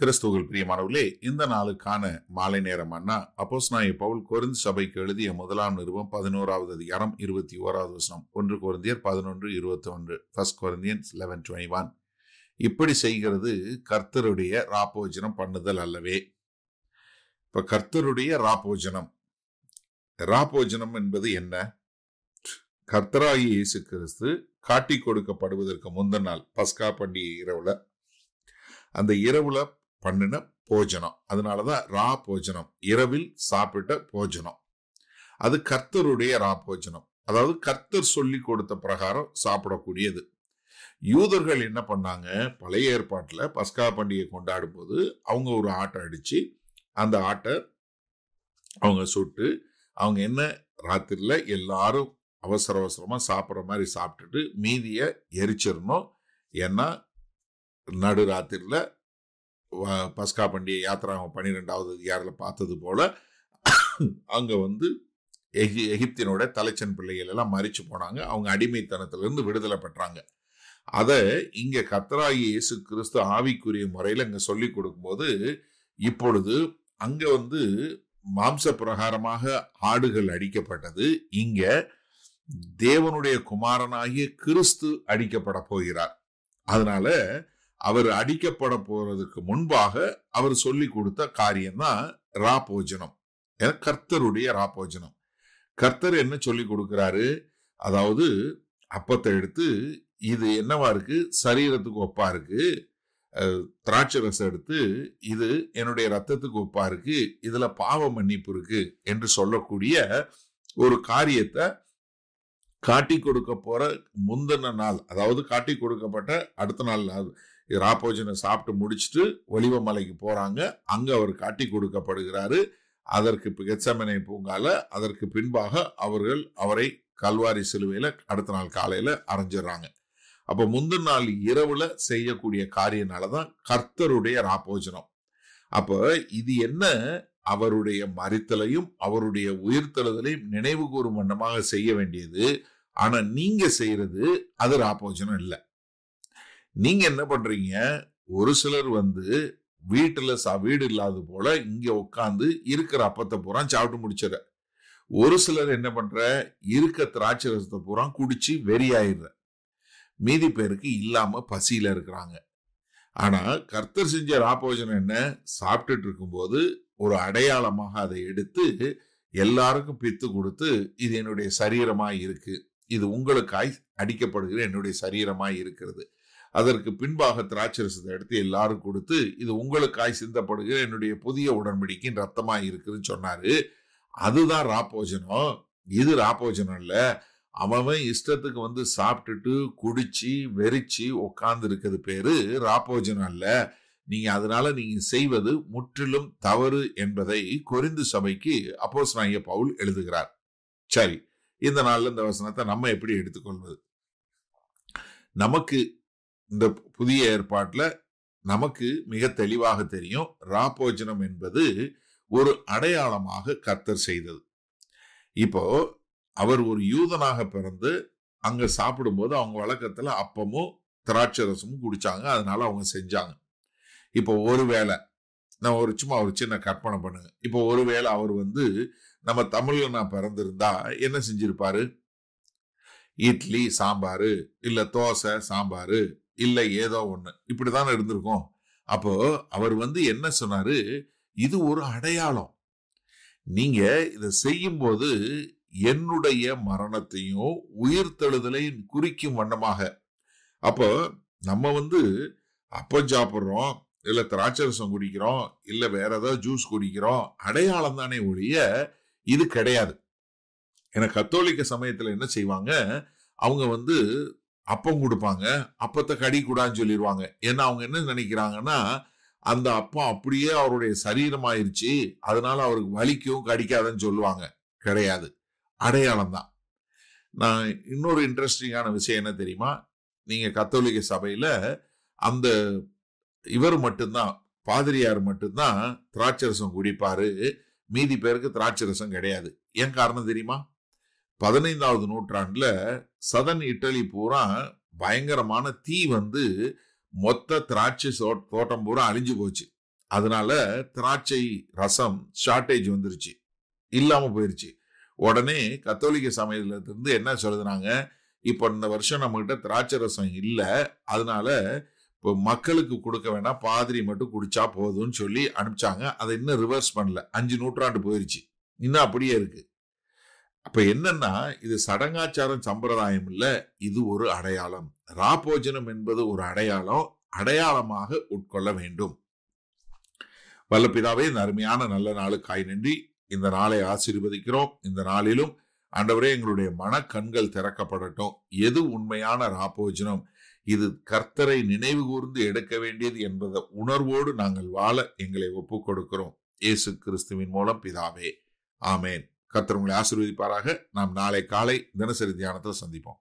கிறிஸ்துவர்கள் பிரியமானவர்களே இந்த நாளுக்கான மாலை நேரம் அண்ணா அப்போஸ் நாய பவுல் கொருந்து சபைக்கு எழுதிய முதலாம் நிறுவம் பதினோராவது அதிகாரம் இருபத்தி ஓராவது வசனம் ஒன்று குழந்தையர் பதினொன்று இருபத்தி ஒன்று ஃபர்ஸ்ட் குழந்தையன்ஸ் லெவன் டுவெண்ட்டி ஒன் இப்படி செய்கிறது கர்த்தருடைய ராப்போஜனம் பண்ணுதல் அல்லவே இப்போ கர்த்தருடைய ராப்போஜனம் ராப்போஜனம் என்பது என்ன கர்த்தராகி இயேசு கிறிஸ்து காட்டி கொடுக்கப்படுவதற்கு முந்தின நாள் பஸ்கா பண்டிகை இரவுல அந்த இரவுல பண்ணின போஜனம் அதனால தான் ரா போஜனம் இரவில் சாப்பிட்ட போஜனம் அது கர்த்தருடைய ரா போஜனம் அதாவது கர்த்தர் சொல்லி கொடுத்த பிரகாரம் சாப்பிடக்கூடியது யூதர்கள் என்ன பண்ணாங்க பழைய ஏற்பாட்டில் பஸ்கா பண்டிகை கொண்டாடும் போது அவங்க ஒரு ஆட்டை அடித்து அந்த ஆட்டை அவங்க சுட்டு அவங்க என்ன ராத்திரியில் எல்லாரும் அவசர அவசரமாக சாப்பிட்ற மாதிரி சாப்பிட்டுட்டு மீதியை எரிச்சிடணும் ஏன்னா நடு ராத்திரியில் பஸ்கா பண்டிகை யாத்திரா பன்னிரெண்டாவது அதிகாரில் பார்த்தது போல் அங்கே வந்து எகி எகிப்தினோட தலைச்சன் பிள்ளைகள் எல்லாம் மறித்து போனாங்க அவங்க அடிமைத்தனத்திலிருந்து விடுதலை பெற்றாங்க அதை இங்கே கத்தராகி இயேசு கிறிஸ்து ஆவிக்குரிய முறையில் இங்கே சொல்லி கொடுக்கும்போது இப்பொழுது அங்கே வந்து மாம்ச பிரகாரமாக ஆடுகள் அடிக்கப்பட்டது இங்கே தேவனுடைய குமாரனாகிய கிறிஸ்து அடிக்கப்பட போகிறார் அதனால அவர் அடிக்கப்பட போறதுக்கு முன்பாக அவர் சொல்லி கொடுத்த காரியம் தான் ராபோஜனம் கர்த்தருடைய ராபோஜனம் கர்த்தர் என்ன சொல்லி கொடுக்கிறாரு அதாவது அப்பத்தை எடுத்து இது என்னவா இருக்கு சரீரத்துக்கு ஒப்பா இருக்கு திராட்சை ரசம் எடுத்து இது என்னுடைய ரத்தத்துக்கு ஒப்பா இருக்கு இதுல பாவ மன்னிப்பு இருக்கு என்று சொல்லக்கூடிய ஒரு காரியத்தை காட்டி கொடுக்க போற முந்தின நாள் அதாவது காட்டி கொடுக்கப்பட்ட அடுத்த நாள் ராப்போஜனை சாப்பிட்டு முடிச்சுட்டு ஒளிவ மலைக்கு போகிறாங்க அங்கே அவர் காட்டி கொடுக்கப்படுகிறாரு அதற்கு கெச்சமனை பூங்கால அதற்கு பின்பாக அவர்கள் அவரை கல்வாரி சிலுவையில் அடுத்த நாள் காலையில் அரைஞ்சிடுறாங்க அப்போ முந்தின நாள் இரவில் செய்யக்கூடிய காரியனால தான் கர்த்தருடைய ராப்போஜனம் அப்போ இது என்ன அவருடைய மறித்தலையும் அவருடைய உயிர்த்தெழுதலையும் நினைவு கூறும் வண்ணமாக செய்ய வேண்டியது ஆனால் நீங்கள் செய்கிறது அது ராப்போஜனம் இல்லை நீங்க என்ன பண்றீங்க ஒரு சிலர் வந்து வீட்டில் சா வீடு இல்லாத போல இங்க உட்காந்து இருக்கிற அப்பத்தை பூரா சாப்பிட்டு முடிச்சிட ஒரு சிலர் என்ன பண்ற இருக்க திராட்சை ரசத்தை பூரா குடிச்சு வெறியாயிடுற மீதி பேருக்கு இல்லாம பசியில இருக்கிறாங்க ஆனா கர்த்தர் செஞ்ச ராபோஜனம் என்ன சாப்பிட்டுட்டு இருக்கும்போது ஒரு அடையாளமாக அதை எடுத்து எல்லாருக்கும் பித்து கொடுத்து இது என்னுடைய சரீரமாய் இருக்கு இது உங்களுக்காய் அடிக்கப்படுகிற என்னுடைய சரீரமாய் இருக்கிறது அதற்கு பின்பாக திராட்சரசத்தை எடுத்து எல்லாரும் கொடுத்து இது உங்களுக்காய் சிந்தப்படுகிற என்னுடைய புதிய உடன்படிக்கை ரத்தமாக இருக்குதுன்னு சொன்னாரு அதுதான் ராப்போஜனம் இது ராப்போஜனம் இல்லை அவன் இஷ்டத்துக்கு வந்து சாப்பிட்டுட்டு குடிச்சு வெறிச்சு உட்கார்ந்து இருக்கிறது பேரு ராப்போஜனம் அல்ல நீங்க அதனால நீங்க செய்வது முற்றிலும் தவறு என்பதை குறிந்து சபைக்கு அப்போஸ் நாய பவுல் எழுதுகிறார் சரி இந்த நாளில் இந்த வசனத்தை நம்ம எப்படி எடுத்துக்கொள்வது நமக்கு இந்த புதிய ஏற்பாட்டில் நமக்கு மிக தெளிவாக தெரியும் ராபோஜனம் என்பது ஒரு அடையாளமாக கர்த்தர் செய்தது இப்போ அவர் ஒரு யூதனாக பிறந்து அங்கே சாப்பிடும்போது அவங்க வழக்கத்தில் அப்பமும் திராட்சை ரசமும் குடித்தாங்க அதனால அவங்க செஞ்சாங்க இப்போ ஒருவேளை நான் ஒரு சும்மா ஒரு சின்ன கற்பனை பண்ணுங்க இப்போ ஒருவேளை அவர் வந்து நம்ம தமிழில் நான் பிறந்திருந்தா என்ன செஞ்சிருப்பாரு இட்லி சாம்பார் இல்லை தோசை சாம்பார் இல்லை ஏதோ ஒன்று இப்படிதான் இருந்திருக்கும் இருந்திருக்கோம் அப்போ அவர் வந்து என்ன சொன்னாரு இது ஒரு அடையாளம் நீங்க இதை செய்யும்போது என்னுடைய மரணத்தையும் உயிர் தழுதலையும் குறிக்கும் வண்ணமாக அப்போ நம்ம வந்து அப்பம் சாப்பிட்றோம் இல்லை திராட்சை ரசம் குடிக்கிறோம் இல்லை வேற ஏதாவது ஜூஸ் குடிக்கிறோம் அடையாளம் தானே ஒழிய இது கிடையாது ஏன்னா கத்தோலிக்க சமயத்தில் என்ன செய்வாங்க அவங்க வந்து அப்பம் கொடுப்பாங்க அப்பத்தை கடி கூடான்னு சொல்லிடுவாங்க ஏன்னா அவங்க என்ன நினைக்கிறாங்கன்னா அந்த அப்பம் அப்படியே அவருடைய சரீரம் ஆயிடுச்சு அதனால அவருக்கு வலிக்கும் கடிக்காதுன்னு சொல்லுவாங்க கிடையாது அடையாளம் தான் நான் இன்னொரு இன்ட்ரெஸ்டிங்கான விஷயம் என்ன தெரியுமா நீங்கள் கத்தோலிக்க சபையில் அந்த இவர் மட்டும்தான் பாதிரியார் மட்டும்தான் திராட்சரசம் குடிப்பார் மீதி பேருக்கு திராட்சரசம் கிடையாது ஏன் காரணம் தெரியுமா பதினைந்தாவது நூற்றாண்டில் சதன் இட்டலி பூரா பயங்கரமான தீ வந்து மொத்த திராட்சை தோட்டம் பூரா அழிஞ்சு போச்சு அதனால திராட்சை ரசம் ஷார்ட்டேஜ் வந்துருச்சு இல்லாமல் போயிருச்சு உடனே கத்தோலிக்க சமயத்திலிருந்து என்ன சொல்லுதுனாங்க இப்போ இந்த வருஷம் நம்மகிட்ட திராட்சை ரசம் இல்லை அதனால இப்போ மக்களுக்கு கொடுக்க வேணா பாதிரி மட்டும் குடிச்சா போதும்னு சொல்லி அனுப்பிச்சாங்க அதை இன்னும் ரிவர்ஸ் பண்ணல அஞ்சு நூற்றாண்டு போயிருச்சு இன்னும் அப்படியே இருக்குது அப்ப என்னன்னா இது சடங்காச்சாரம் சம்பிரதாயம் இல்ல இது ஒரு அடையாளம் ராபோஜனம் என்பது ஒரு அடையாளம் அடையாளமாக உட்கொள்ள வேண்டும் வல்லபிதாவே இந்த அருமையான நல்ல நாளுக்காய் நன்றி இந்த நாளை ஆசீர்வதிக்கிறோம் இந்த நாளிலும் அண்டவரே எங்களுடைய மனக்கண்கள் திறக்கப்படட்டும் எது உண்மையான ராபோஜனம் இது கர்த்தரை நினைவு கூர்ந்து எடுக்க வேண்டியது என்பதை உணர்வோடு நாங்கள் வாழ எங்களை ஒப்புக் கொடுக்கிறோம் இயேசு கிறிஸ்துவின் மூலம் பிதாவே ஆமேன் கத்தர் உங்களை ஆசீர்வதிப்பாராக நாம் நாளை காலை தினசரி தியானத்தில் சந்திப்போம்